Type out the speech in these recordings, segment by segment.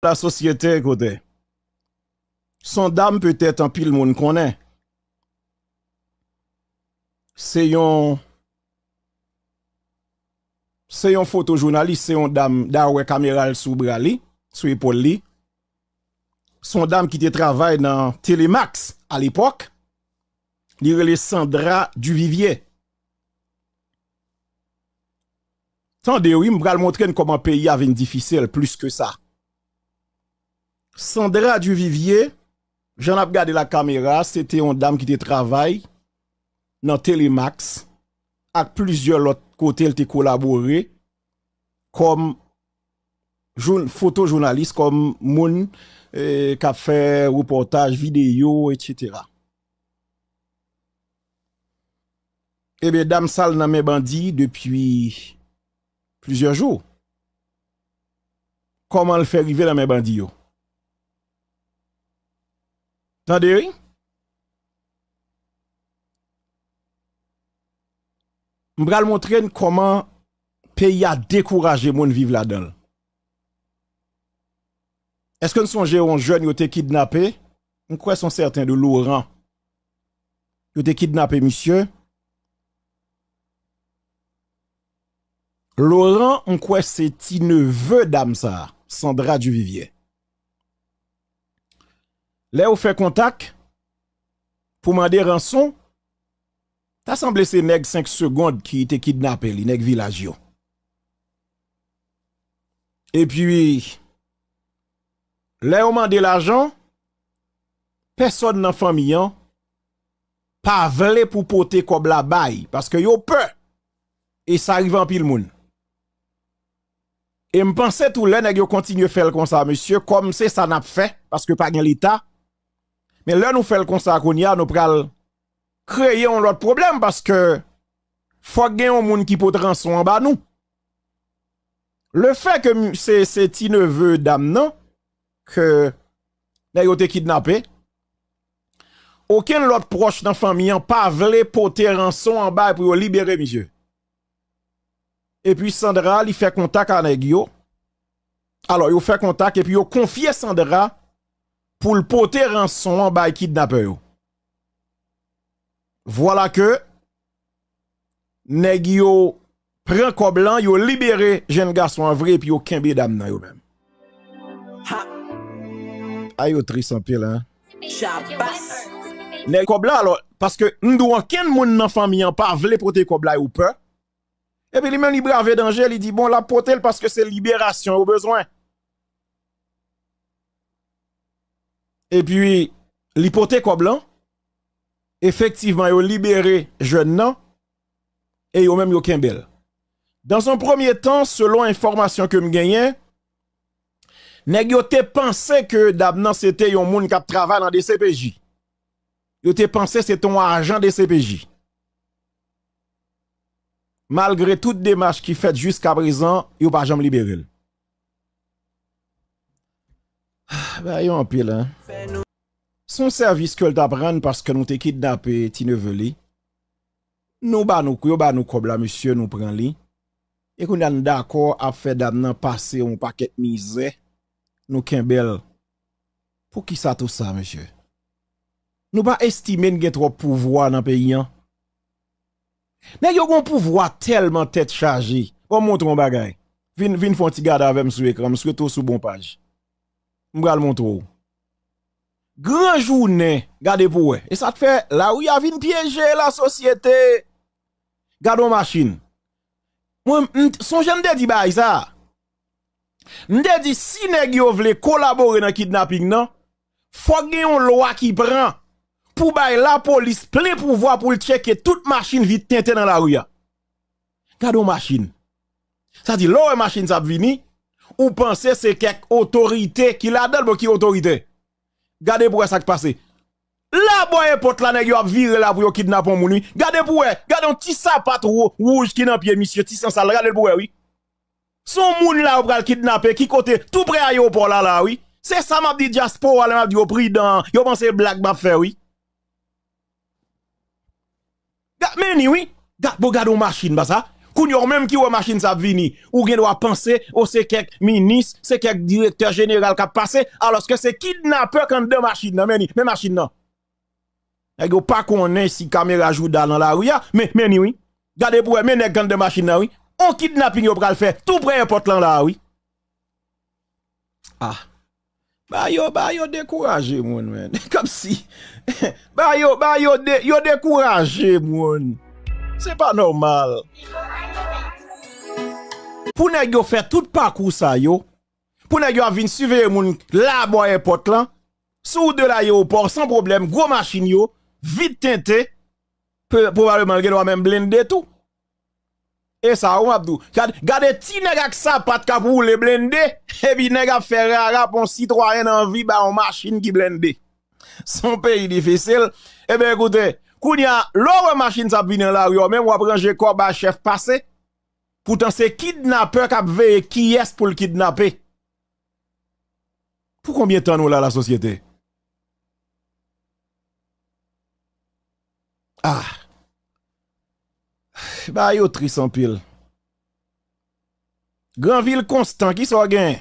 La sosyete, kote, son dam pe tèt an pil moun konè. Se yon se yon fotojounalist, se yon dam darwe kameral sou bra li, sou epol li, son dam ki te travay nan Telemax, al epok, li rele sandra du vivye. Tan dewi, mbral montren koman pe yav yav en difisel plus ke sa. Sandra Duvivier, jen ap gade la kamera, se te yon dam ki te travay nan Telemax, ak plizyo lot kote el te kolabori kom foto jounalist, kom moun ka fe reportaj, video, etc. Ebe dam sal nan men bandi depi plizyo jou, koman le fe rive nan men bandi yo? Tadewi, mbral montren koman pe ya dekouraje moun vive la don. Eske n sonje yon jen yote kidnapè? Mwen kwe son certain de Laurent yote kidnapè misye? Laurent mwen kwe se ti neveu dam sa Sandra Duvivier. Le ou fe kontak pou mande ranson, ta san blese neg 5 segonde ki te kidnape li neg vilaj yo. E pi, le ou mande lajan, peson nan famiyan, pa vle pou pote kob la bay, paske yo pe, e sa yvan pil moun. E m panse tou le neg yo kontinye fel kon sa, monsye, kom se sa nap fe, paske pa gen lita, Men lè nou fèl konsakoun ya nou pral kreye yon lot problem baske fwa gen yon moun ki pote ranson an ba nou. Le fè ke se ti neveu dam nan, ke nan yo te kidnape, oken lot proche nan fami yon pa vle pote ranson an ba pou yo libere misye. E pi Sandra li fè kontak an nan yo, alò yo fè kontak e pi yo konfye Sandra pou l'pote ran son lan bay ki dnape yo. Vwala ke, neg yo pren koblan, yo libere jen gason an vre, pi yo kenbe dam nan yo men. A yo tri sanpe la. Neg koblan alo, paske nou do an ken moun nan fami an pa vle pote koblan yo pe, epi li men li brave dan jel, li di bon la pote l, paske se liberasyon yo bezwen. Et puis, l'hypothèque blanc, effectivement, ils ont libéré jeune et ils même aucun bel. Dans un premier temps, selon information que me gagne, nèg yo pensé que Dabnan c'était un monde qui travaille dans des CPJ. Yo te pensé c'est un agent des CPJ. Malgré toute démarche qui fait jusqu'à présent, yo pas jamais libéré. Ah, bah, yon pile, hein. Son servis ke l ta pran paske nou te kit na pe ti neve li, nou ba nou kou, nou ba nou kobla, monsye, nou pran li, e kou nan dako ap fè dan nan pase yon paket mizè, nou ken bel pou ki sa to sa, monsye. Nou ba estime nge tro pouvwa nan pe yon. Men yo gon pouvwa telman tet chaji. Pon montron bagay, vin fon ti gada ave msou ekran, msou eto sou bon paj. Mga l montron ou. Grand journée, gardez pour Et ça te fait, la rue a une piéger la société, gardons machine. Moi, son jeune de dire ça. M'de dit, si nèg yo vle collaborer dans kidnapping, non, faut qu'on loi qui prend pour bay la police plein pouvoir pour checker toute machine vite tente dans la rue. Gardons machine. Ça dit, l'eau machine ça vini, ou pensez c'est quelque autorité qui la donne, qui autorité? Gade pou e sak pase. La boyen pot lanen yo a vire la pou yo kidnapon mouni. Gade pou e. Gade yon ti sapat rouj ki nan piye misye ti san sal. Gade pou e, oui. Son mouni la ou pral kidnapen ki kote tout pre a yo pou la, la, oui. Se sa map di diaspora la map di yo pri dan yo panse black bap fe, oui. Gat meni, oui. Gat pou bon, gado masin ba sa. Koun yon menm ki yon machin sa vini Ou gen do a panse, ou se kek Minis, se kek direktor jeneral Ka pase, aloske se kidnape Kan de machin nan, meni, meni machin nan Eyo pa konen si Kamera jouda nan la woy, ya, meni woy Gade pou e, meni kan de machin nan woy Ou kidnapping yo pral fe, tou prey Yon pot lan la woy Ah Ba yo, ba yo dekouraje moun men Kom si Ba yo, ba yo dekouraje moun Se pa normal pou nèk yo fè tout pa kousa yo, pou nèk yo avin suve yon moun la boye pot lan, sou de la yon por, san problem, gwo machin yo, vit tentè, pou vare mal gen wame blende tou. E sa ou mabdou, gade ti nèk ak sa pat kap wou le blende, e bi nèk ap fè rara pon si tro a yon anvi ba yon machin ki blende. San pe yon difisil, ebe ekoute, eh kou nyan lor yon machin sa brine la yo, mèm wapren jekor ba chef pase, Poutan se kidnapè kap veye ki yes pou l'kidnapè. Pou konbyen tan nou la ah. la sosyete? Ah! Ba yo tri san pil. Gran vil konstan, ki so a gen?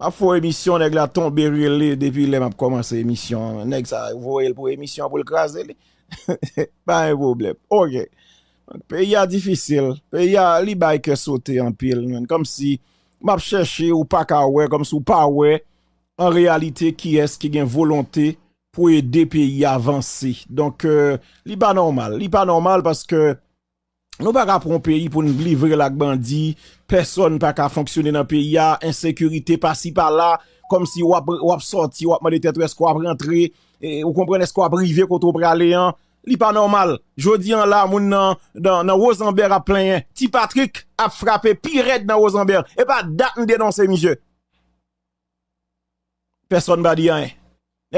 Ma fò emisyon neg la ton beruyel li, depi le ma p'komanse emisyon. Neg sa vò el pou emisyon pou l'krasel li. Ba yon goblep. Ok. Peye ya difisil, peye ya li bayke sote an pil men, kom si map cheshe ou pa ka we, kom si ou pa we, an realite ki eske gen volonte pou e de peye avanse. Donk euh, li pa normal, li pa normal paske nou pa ka pron peye pou nou glivre lak bandi, peson pa ka fonksyone nan peye ya, ensekurite pasi pa la, kom si wap sorti, wap man etetwe skwa prentre, e, ou komprene skwa prive koto pre aleyan, Li pa normal. Jodi an la moun nan Rozenberg ap plenye. Ti Patrick ap frape pi red nan Rozenberg. E pa dat m denonse mi je. Peson ba di an. E,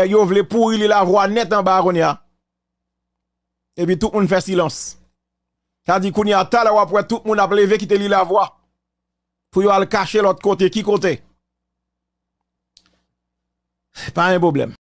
e yo vle pou li la vwa net nan baron ya. E bi tout moun fè silans. Kadi kou ni a tala wapwè tout moun ap leve ki te li la vwa. Pou yo al kache l'ot kote ki kote. Pa en boblem.